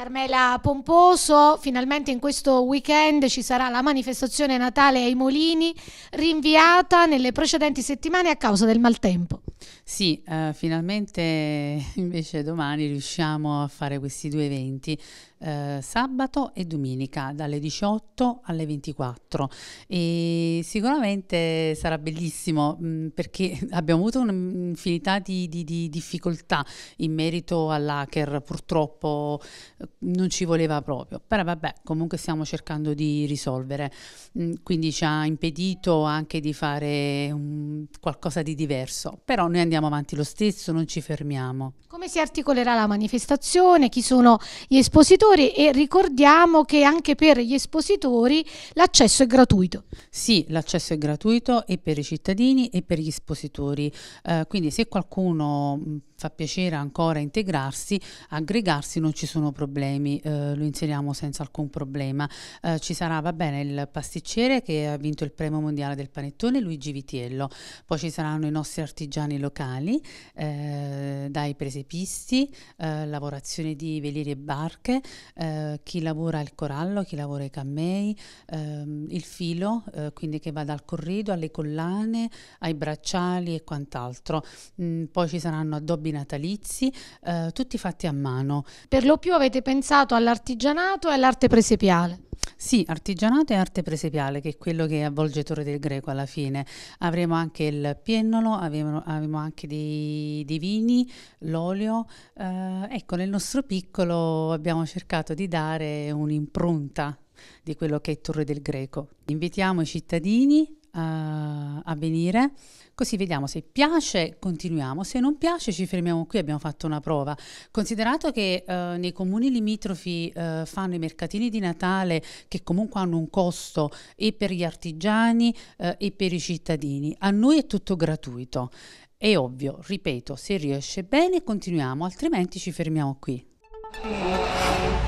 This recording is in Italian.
Carmela Pomposo, finalmente in questo weekend ci sarà la manifestazione Natale ai Molini, rinviata nelle precedenti settimane a causa del maltempo. Sì, eh, finalmente invece domani riusciamo a fare questi due eventi, eh, sabato e domenica dalle 18 alle 24 e sicuramente sarà bellissimo mh, mm, perché abbiamo avuto un'infinità di, di, di, difficoltà in merito all'hacker, purtroppo eh, non ci voleva proprio, però vabbè comunque stiamo cercando di risolvere, mh, mm, quindi ci ha impedito anche di fare un, qualcosa di diverso, però noi andiamo avanti lo stesso, non ci fermiamo. Come si articolerà la manifestazione, chi sono gli espositori e ricordiamo che anche per gli espositori l'accesso è gratuito. Sì, l'accesso è gratuito e per i cittadini e per gli espositori, eh, quindi se qualcuno mm, fa piacere ancora integrarsi, aggregarsi non ci sono problemi, eh, lo inseriamo senza alcun problema. Eh, ci sarà, va bene, il pasticcere che ha vinto il premio mondiale del panettone, Luigi Vitiello, poi ci saranno i nostri artigiani locali, eh, dai presepisti, eh, lavorazione di velieri e barche, eh, chi lavora il corallo, chi lavora i cammei, ehm, il filo, eh, quindi che va dal corrido alle collane, ai bracciali e quant'altro. Mm, poi ci saranno addobbi natalizi, eh, tutti fatti a mano. Per lo più avete pensato all'artigianato e all'arte presepiale? Sì, artigianato e arte presepiale, che è quello che avvolge Torre del Greco alla fine. Avremo anche il pennolo, avremo, avremo anche dei, dei, vini, l'olio. Eh, ecco, nel nostro piccolo abbiamo cercato di dare un'impronta di quello che è Torre del Greco. Invitiamo i cittadini uh, eh, venire. Così vediamo se piace, continuiamo, se non piace ci fermiamo qui, abbiamo fatto una prova. Considerato che uh, nei comuni limitrofi uh, fanno i mercatini di Natale che comunque hanno un costo e per gli artigiani e per i cittadini, a noi è tutto gratuito. È ovvio, ripeto, se riesce bene continuiamo, altrimenti ci fermiamo qui.